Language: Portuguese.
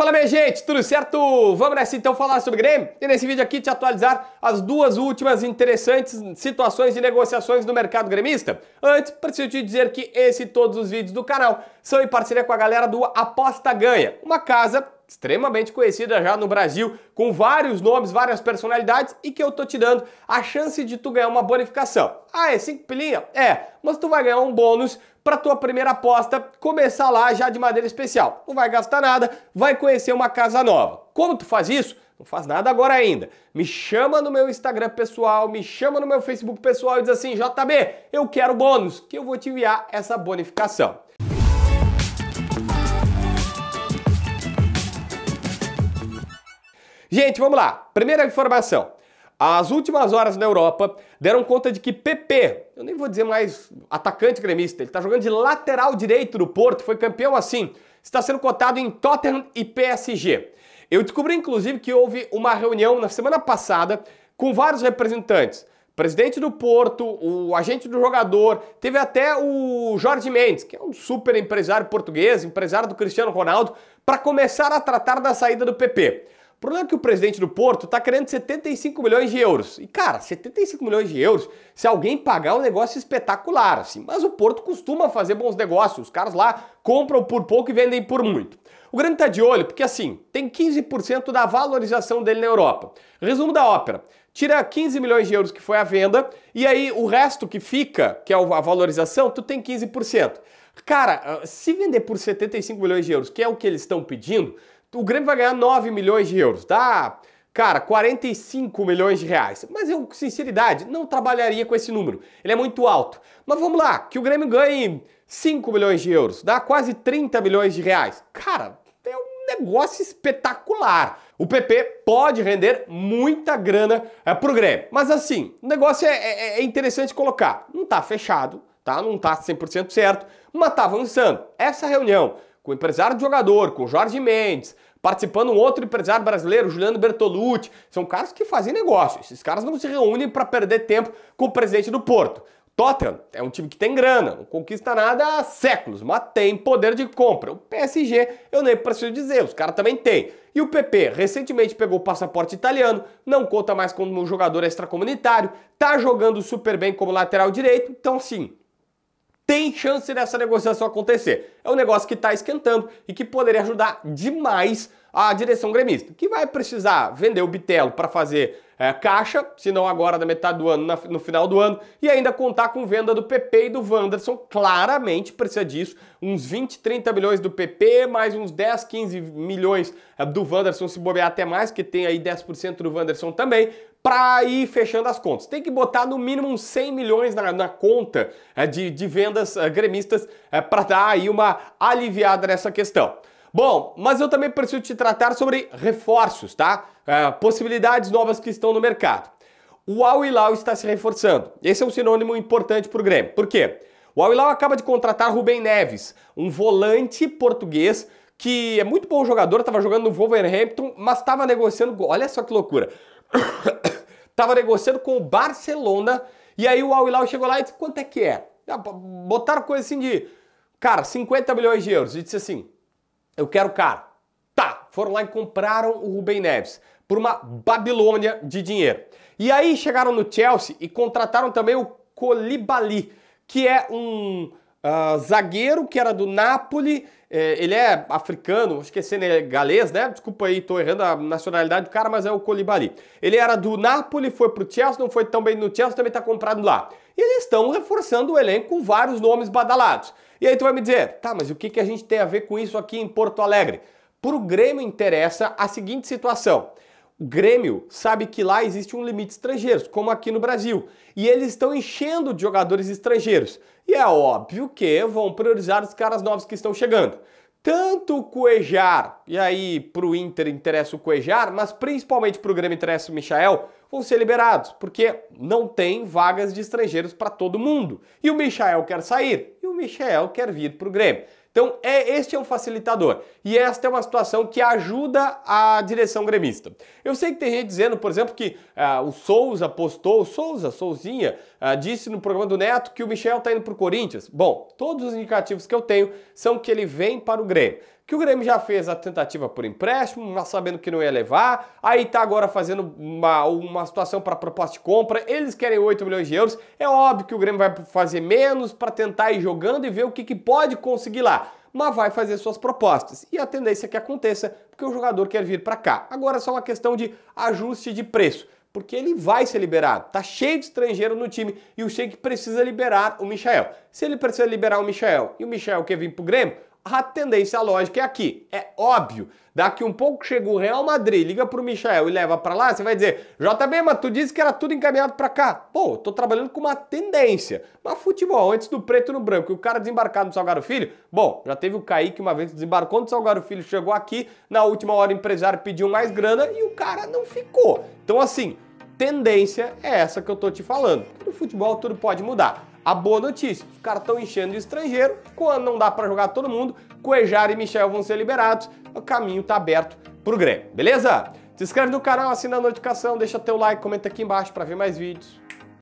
Fala minha gente, tudo certo? Vamos nessa então falar sobre Grêmio e nesse vídeo aqui te atualizar as duas últimas interessantes situações de negociações no mercado gremista. Antes, preciso te dizer que esse e todos os vídeos do canal são em parceria com a galera do Aposta Ganha, uma casa extremamente conhecida já no Brasil, com vários nomes, várias personalidades e que eu tô te dando a chance de tu ganhar uma bonificação. Ah, é 5 pilinha? É, mas tu vai ganhar um bônus para tua primeira aposta começar lá já de maneira especial. Não vai gastar nada, vai conhecer uma casa nova. Como tu faz isso? Não faz nada agora ainda. Me chama no meu Instagram pessoal, me chama no meu Facebook pessoal e diz assim: JB, eu quero bônus, que eu vou te enviar essa bonificação. Gente, vamos lá. Primeira informação. As últimas horas na Europa deram conta de que PP, eu nem vou dizer mais atacante gremista, ele está jogando de lateral direito do Porto, foi campeão assim, está sendo cotado em Tottenham e PSG. Eu descobri inclusive que houve uma reunião na semana passada com vários representantes. Presidente do Porto, o agente do jogador, teve até o Jorge Mendes, que é um super empresário português, empresário do Cristiano Ronaldo, para começar a tratar da saída do PP. O problema é que o presidente do Porto está querendo 75 milhões de euros. E, cara, 75 milhões de euros, se alguém pagar, é um negócio espetacular, assim. Mas o Porto costuma fazer bons negócios. Os caras lá compram por pouco e vendem por muito. O grande está de olho porque, assim, tem 15% da valorização dele na Europa. Resumo da ópera. Tira 15 milhões de euros que foi a venda e aí o resto que fica, que é a valorização, tu tem 15%. Cara, ah, se vender por 75 milhões de euros, que é o que eles estão pedindo, o Grêmio vai ganhar 9 milhões de euros, tá? Cara, 45 milhões de reais. Mas eu, com sinceridade, não trabalharia com esse número. Ele é muito alto. Mas vamos lá, que o Grêmio ganhe 5 milhões de euros, dá quase 30 milhões de reais. Cara, é um negócio espetacular. O PP pode render muita grana é, pro Grêmio. Mas assim, o negócio é, é, é interessante colocar. Não tá fechado, tá? Não tá 100% certo, mas tá avançando. Essa reunião com o empresário de jogador, com o Jorge Mendes, participando um outro empresário brasileiro, Juliano Bertolucci. São caras que fazem negócio. Esses caras não se reúnem para perder tempo com o presidente do Porto. Tottenham é um time que tem grana, não conquista nada há séculos, mas tem poder de compra. O PSG, eu nem preciso dizer, os caras também têm. E o PP recentemente pegou o passaporte italiano, não conta mais como um jogador extracomunitário, tá jogando super bem como lateral direito, então sim, tem chance dessa negociação acontecer. É um negócio que está esquentando e que poderia ajudar demais a direção gremista, que vai precisar vender o Bitelo para fazer é, caixa, se não agora da metade do ano, na, no final do ano, e ainda contar com venda do PP e do Wanderson, claramente precisa disso, uns 20, 30 milhões do PP, mais uns 10, 15 milhões é, do Wanderson, se bobear até mais, que tem aí 10% do Wanderson também, para ir fechando as contas. Tem que botar no mínimo uns 100 milhões na, na conta é, de, de vendas é, gremistas é, para dar aí uma aliviada nessa questão. Bom, mas eu também preciso te tratar sobre reforços, tá? É, possibilidades novas que estão no mercado. O Al Hilal está se reforçando. Esse é um sinônimo importante para o Grêmio. Por quê? O Al Hilal acaba de contratar Rubem Neves, um volante português que é muito bom jogador, estava jogando no Wolverhampton, mas estava negociando, olha só que loucura, estava negociando com o Barcelona, e aí o Al Hilal chegou lá e disse, quanto é que é? Ah, botaram coisa assim de, cara, 50 milhões de euros, e disse assim, eu quero o cara. Tá, foram lá e compraram o Rubem Neves por uma Babilônia de dinheiro. E aí chegaram no Chelsea e contrataram também o Colibali, que é um ah, zagueiro que era do Napoli, é, ele é africano, esqueci, é né, galês, né? Desculpa aí, tô errando a nacionalidade do cara, mas é o Colibali. Ele era do Napoli, foi pro Chelsea, não foi tão bem no Chelsea, também tá comprado lá. E eles estão reforçando o elenco com vários nomes badalados. E aí tu vai me dizer, tá, mas o que, que a gente tem a ver com isso aqui em Porto Alegre? Pro Grêmio interessa a seguinte situação. O Grêmio sabe que lá existe um limite de estrangeiros, como aqui no Brasil, e eles estão enchendo de jogadores estrangeiros. E é óbvio que vão priorizar os caras novos que estão chegando. Tanto o Cuejar, e aí para o Inter interessa o Cuejar, mas principalmente para o Grêmio interessa o Michael, vão ser liberados, porque não tem vagas de estrangeiros para todo mundo. E o Michael quer sair, e o Michael quer vir para o Grêmio. Então, é, este é um facilitador. E esta é uma situação que ajuda a direção gremista. Eu sei que tem gente dizendo, por exemplo, que ah, o Souza postou, Souza, Souzinha, ah, disse no programa do Neto que o Michel está indo para o Corinthians. Bom, todos os indicativos que eu tenho são que ele vem para o Grêmio. Que o Grêmio já fez a tentativa por empréstimo, mas sabendo que não ia levar, aí está agora fazendo uma, uma situação para proposta de compra, eles querem 8 milhões de euros, é óbvio que o Grêmio vai fazer menos para tentar ir jogando e ver o que, que pode conseguir lá mas vai fazer suas propostas. E a tendência é que aconteça, porque o jogador quer vir para cá. Agora é só uma questão de ajuste de preço porque ele vai ser liberado. Tá cheio de estrangeiro no time e o Sheik precisa liberar o Michel. Se ele precisa liberar o Michel e o Michel quer vir pro Grêmio, a tendência, a lógica é aqui. É óbvio. Daqui um pouco chega o Real Madrid, liga pro Michel e leva para lá, você vai dizer: "JB, mas tu disse que era tudo encaminhado para cá". Pô, tô trabalhando com uma tendência. Mas futebol, antes do preto no branco, e o cara desembarcar no Salgado Filho, bom, já teve o Kaique uma vez desembarcou no Salgado Filho, chegou aqui, na última hora o empresário pediu mais grana e o cara não ficou. Então assim, tendência é essa que eu tô te falando. No futebol tudo pode mudar. A boa notícia, os caras estão enchendo de estrangeiro, quando não dá para jogar todo mundo, Coejar e Michel vão ser liberados, o caminho está aberto para o Grêmio, beleza? Se inscreve no canal, assina a notificação, deixa teu like, comenta aqui embaixo para ver mais vídeos.